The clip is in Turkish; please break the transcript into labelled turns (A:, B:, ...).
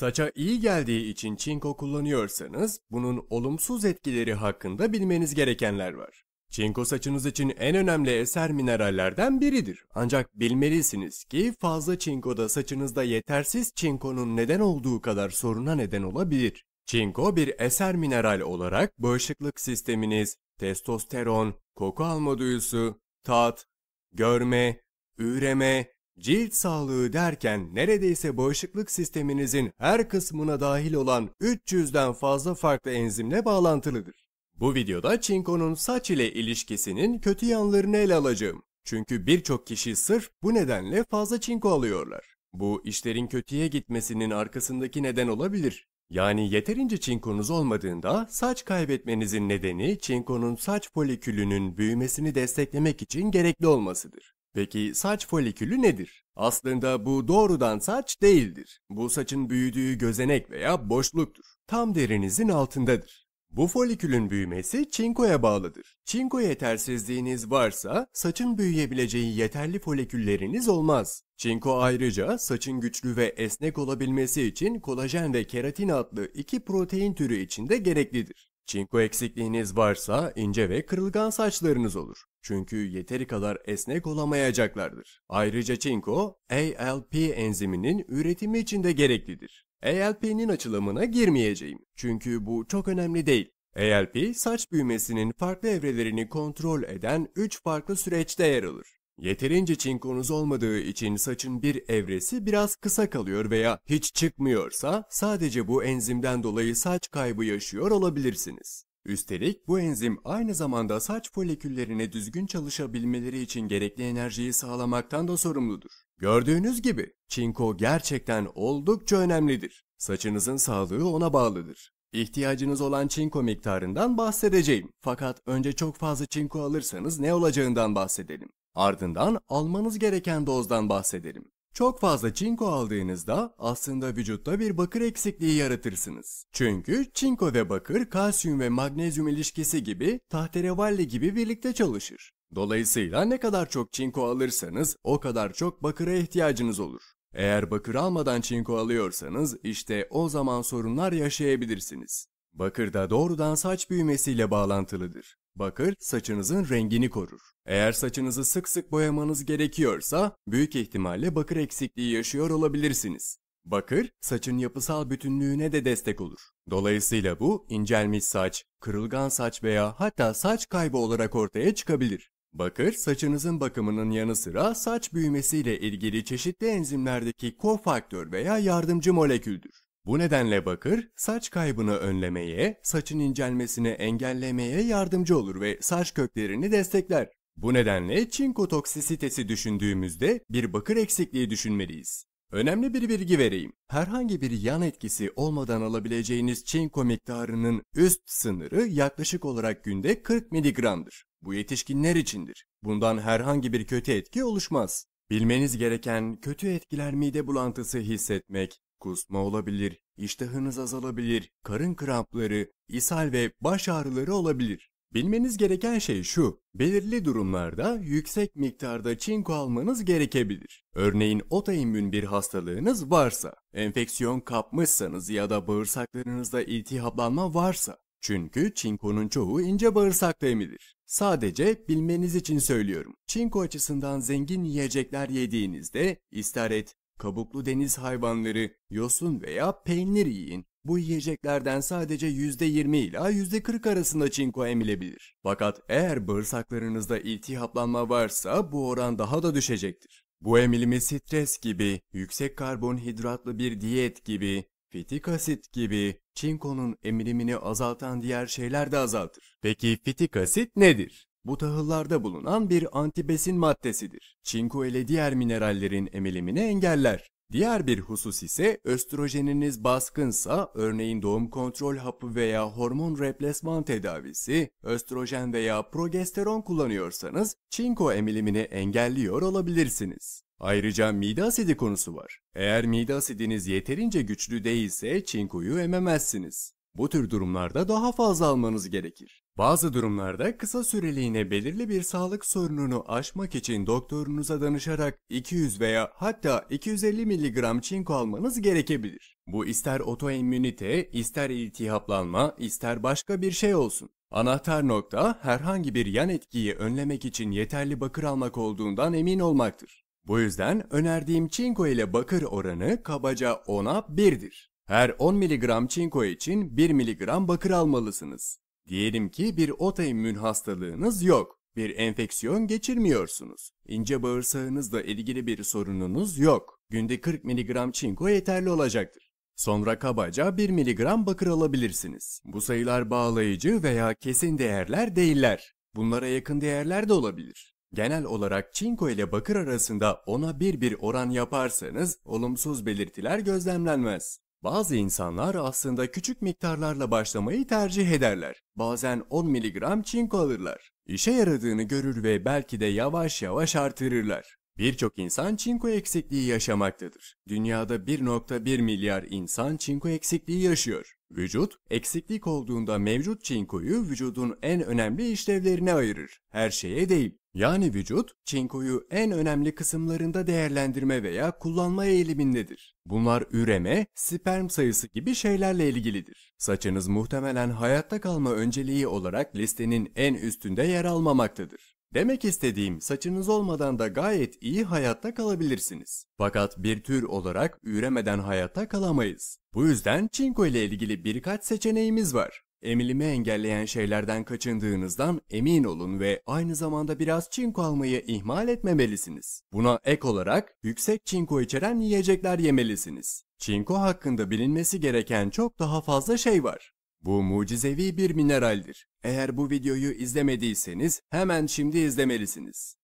A: Saça iyi geldiği için çinko kullanıyorsanız bunun olumsuz etkileri hakkında bilmeniz gerekenler var. Çinko saçınız için en önemli eser minerallerden biridir. Ancak bilmelisiniz ki fazla çinko da saçınızda yetersiz çinkonun neden olduğu kadar soruna neden olabilir. Çinko bir eser mineral olarak bağışıklık sisteminiz, testosteron, koku alma duyusu, tat, görme, üreme, Cilt sağlığı derken neredeyse bağışıklık sisteminizin her kısmına dahil olan 300'den fazla farklı enzimle bağlantılıdır. Bu videoda çinkonun saç ile ilişkisinin kötü yanlarını ele alacağım. Çünkü birçok kişi sırf bu nedenle fazla çinko alıyorlar. Bu işlerin kötüye gitmesinin arkasındaki neden olabilir. Yani yeterince çinkonuz olmadığında saç kaybetmenizin nedeni çinkonun saç folikülünün büyümesini desteklemek için gerekli olmasıdır. Peki saç folikülü nedir? Aslında bu doğrudan saç değildir. Bu saçın büyüdüğü gözenek veya boşluktur. Tam derinizin altındadır. Bu folikülün büyümesi çinkoya bağlıdır. Çinko yetersizliğiniz varsa saçın büyüyebileceği yeterli folikülleriniz olmaz. Çinko ayrıca saçın güçlü ve esnek olabilmesi için kolajen ve keratin adlı iki protein türü içinde gereklidir. Çinko eksikliğiniz varsa ince ve kırılgan saçlarınız olur. Çünkü yeteri kadar esnek olamayacaklardır. Ayrıca çinko ALP enziminin üretimi için de gereklidir. ALP'nin açılımına girmeyeceğim. Çünkü bu çok önemli değil. ALP saç büyümesinin farklı evrelerini kontrol eden 3 farklı süreçte yer alır. Yeterince çinkonuz olmadığı için saçın bir evresi biraz kısa kalıyor veya hiç çıkmıyorsa sadece bu enzimden dolayı saç kaybı yaşıyor olabilirsiniz. Üstelik bu enzim aynı zamanda saç foliküllerine düzgün çalışabilmeleri için gerekli enerjiyi sağlamaktan da sorumludur. Gördüğünüz gibi çinko gerçekten oldukça önemlidir. Saçınızın sağlığı ona bağlıdır. İhtiyacınız olan çinko miktarından bahsedeceğim. Fakat önce çok fazla çinko alırsanız ne olacağından bahsedelim. Ardından almanız gereken dozdan bahsedelim. Çok fazla çinko aldığınızda aslında vücutta bir bakır eksikliği yaratırsınız. Çünkü çinko ve bakır kalsiyum ve magnezyum ilişkisi gibi tahterevalli gibi birlikte çalışır. Dolayısıyla ne kadar çok çinko alırsanız o kadar çok bakıra ihtiyacınız olur. Eğer bakır almadan çinko alıyorsanız işte o zaman sorunlar yaşayabilirsiniz. Bakır da doğrudan saç büyümesiyle bağlantılıdır. Bakır saçınızın rengini korur. Eğer saçınızı sık sık boyamanız gerekiyorsa büyük ihtimalle bakır eksikliği yaşıyor olabilirsiniz. Bakır, saçın yapısal bütünlüğüne de destek olur. Dolayısıyla bu incelmiş saç, kırılgan saç veya hatta saç kaybı olarak ortaya çıkabilir. Bakır, saçınızın bakımının yanı sıra saç büyümesiyle ilgili çeşitli enzimlerdeki kofaktör veya yardımcı moleküldür. Bu nedenle bakır, saç kaybını önlemeye, saçın incelmesini engellemeye yardımcı olur ve saç köklerini destekler. Bu nedenle çinko toksisitesi düşündüğümüzde bir bakır eksikliği düşünmeliyiz. Önemli bir bilgi vereyim. Herhangi bir yan etkisi olmadan alabileceğiniz çinko miktarının üst sınırı yaklaşık olarak günde 40 miligramdır. Bu yetişkinler içindir. Bundan herhangi bir kötü etki oluşmaz. Bilmeniz gereken kötü etkiler mide bulantısı hissetmek, Kusma olabilir, iştahınız azalabilir, karın krampları, ishal ve baş ağrıları olabilir. Bilmeniz gereken şey şu, belirli durumlarda yüksek miktarda çinko almanız gerekebilir. Örneğin otoimmün bir hastalığınız varsa, enfeksiyon kapmışsanız ya da bağırsaklarınızda iltihaplanma varsa. Çünkü çinkonun çoğu ince bağırsakta emilir. Sadece bilmeniz için söylüyorum. Çinko açısından zengin yiyecekler yediğinizde ister et, Kabuklu deniz hayvanları, yosun veya peynir yiyin. Bu yiyeceklerden sadece %20 ila %40 arasında çinko emilebilir. Fakat eğer bağırsaklarınızda iltihaplanma varsa bu oran daha da düşecektir. Bu emilimi stres gibi, yüksek karbonhidratlı bir diyet gibi, fitik asit gibi, çinkonun emilimini azaltan diğer şeyler de azaltır. Peki fitik asit nedir? Bu tahıllarda bulunan bir antibesin maddesidir. Çinko ile diğer minerallerin emilimini engeller. Diğer bir husus ise östrojeniniz baskınsa örneğin doğum kontrol hapı veya hormon replasman tedavisi, östrojen veya progesteron kullanıyorsanız çinko emilimini engelliyor olabilirsiniz. Ayrıca mide asidi konusu var. Eğer mide asidiniz yeterince güçlü değilse çinkoyu ememezsiniz. Bu tür durumlarda daha fazla almanız gerekir. Bazı durumlarda kısa süreliğine belirli bir sağlık sorununu aşmak için doktorunuza danışarak 200 veya hatta 250 mg çinko almanız gerekebilir. Bu ister otoimmünite, ister iltihaplanma, ister başka bir şey olsun. Anahtar nokta herhangi bir yan etkiyi önlemek için yeterli bakır almak olduğundan emin olmaktır. Bu yüzden önerdiğim çinko ile bakır oranı kabaca 10'a 1'dir. Her 10 mg çinko için 1 mg bakır almalısınız. Diyelim ki bir otoimmün hastalığınız yok. Bir enfeksiyon geçirmiyorsunuz. İnce bağırsağınızla ilgili bir sorununuz yok. Günde 40 mg çinko yeterli olacaktır. Sonra kabaca 1 mg bakır alabilirsiniz. Bu sayılar bağlayıcı veya kesin değerler değiller. Bunlara yakın değerler de olabilir. Genel olarak çinko ile bakır arasında ona bir bir oran yaparsanız olumsuz belirtiler gözlemlenmez. Bazı insanlar aslında küçük miktarlarla başlamayı tercih ederler. Bazen 10 mg çinko alırlar. İşe yaradığını görür ve belki de yavaş yavaş artırırlar. Birçok insan çinko eksikliği yaşamaktadır. Dünyada 1.1 milyar insan çinko eksikliği yaşıyor. Vücut, eksiklik olduğunda mevcut çinkoyu vücudun en önemli işlevlerine ayırır, her şeye değil. Yani vücut, çinkoyu en önemli kısımlarında değerlendirme veya kullanma eğilimindedir. Bunlar üreme, sperm sayısı gibi şeylerle ilgilidir. Saçınız muhtemelen hayatta kalma önceliği olarak listenin en üstünde yer almamaktadır. Demek istediğim saçınız olmadan da gayet iyi hayatta kalabilirsiniz. Fakat bir tür olarak üremeden hayatta kalamayız. Bu yüzden çinko ile ilgili birkaç seçeneğimiz var. Emilimi engelleyen şeylerden kaçındığınızdan emin olun ve aynı zamanda biraz çinko almayı ihmal etmemelisiniz. Buna ek olarak yüksek çinko içeren yiyecekler yemelisiniz. Çinko hakkında bilinmesi gereken çok daha fazla şey var. Bu mucizevi bir mineraldir. Eğer bu videoyu izlemediyseniz hemen şimdi izlemelisiniz.